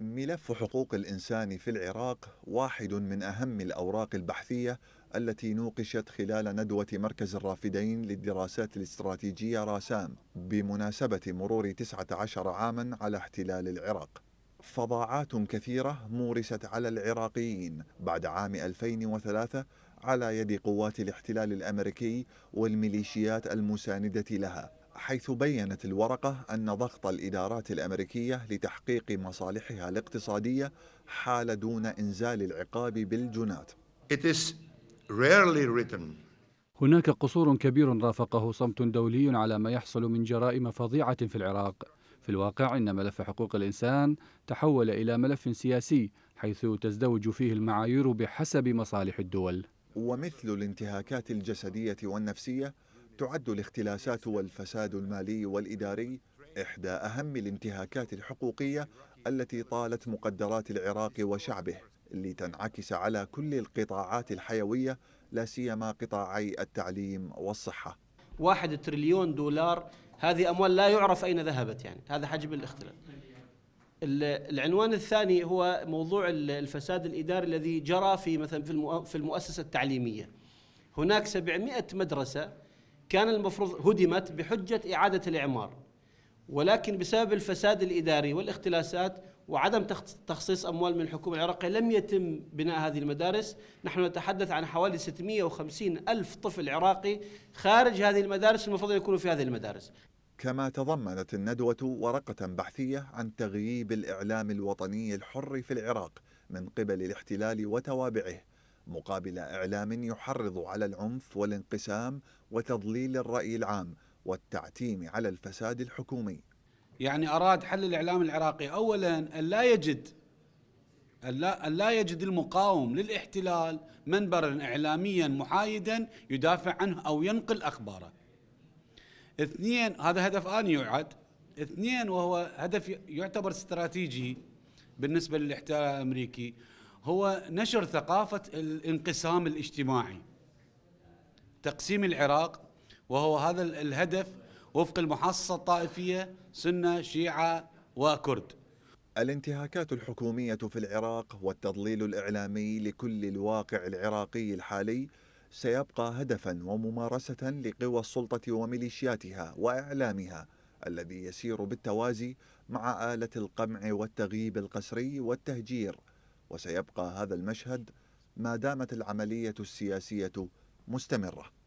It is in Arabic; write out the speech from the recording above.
ملف حقوق الانسان في العراق واحد من اهم الاوراق البحثيه التي نوقشت خلال ندوه مركز الرافدين للدراسات الاستراتيجيه راسام بمناسبه مرور 19 عاما على احتلال العراق. فظاعات كثيره مورست على العراقيين بعد عام 2003 على يد قوات الاحتلال الامريكي والميليشيات المسانده لها. حيث بينت الورقة أن ضغط الإدارات الأمريكية لتحقيق مصالحها الاقتصادية حال دون إنزال العقاب بالجنات. It is rarely written. هناك قصور كبير رافقه صمت دولي على ما يحصل من جرائم فظيعة في العراق. في الواقع إن ملف حقوق الإنسان تحول إلى ملف سياسي حيث تزدوج فيه المعايير بحسب مصالح الدول. ومثل الانتهاكات الجسدية والنفسية تعد الاختلاسات والفساد المالي والإداري إحدى أهم الانتهاكات الحقوقية التي طالت مقدرات العراق وشعبه لتنعكس على كل القطاعات الحيوية لا سيما قطاعي التعليم والصحة واحد تريليون دولار هذه أموال لا يعرف أين ذهبت يعني هذا حجم الاختلاف العنوان الثاني هو موضوع الفساد الإداري الذي جرى في مثلا في المؤسسة التعليمية هناك 700 مدرسة كان المفروض هدمت بحجة إعادة الإعمار ولكن بسبب الفساد الإداري والاختلاسات وعدم تخصيص أموال من الحكومة العراقية لم يتم بناء هذه المدارس نحن نتحدث عن حوالي 650 ألف طفل عراقي خارج هذه المدارس المفروض يكونوا في هذه المدارس كما تضمنت الندوة ورقة بحثية عن تغييب الإعلام الوطني الحر في العراق من قبل الاحتلال وتوابعه مقابل إعلام يحرض على العنف والانقسام وتضليل الرأي العام والتعتيم على الفساد الحكومي يعني أراد حل الإعلام العراقي أولا أن لا يجد أن لا يجد المقاوم للاحتلال منبرا إعلاميا محايدا يدافع عنه أو ينقل أخباره اثنين هذا هدف آن يعد اثنين وهو هدف يعتبر استراتيجي بالنسبة للاحتلال الأمريكي هو نشر ثقافة الانقسام الاجتماعي تقسيم العراق وهو هذا الهدف وفق المحصة الطائفية سنة شيعة وكرد الانتهاكات الحكومية في العراق والتضليل الإعلامي لكل الواقع العراقي الحالي سيبقى هدفا وممارسة لقوى السلطة وميليشياتها وإعلامها الذي يسير بالتوازي مع آلة القمع والتغييب القسري والتهجير وسيبقى هذا المشهد ما دامت العملية السياسية مستمرة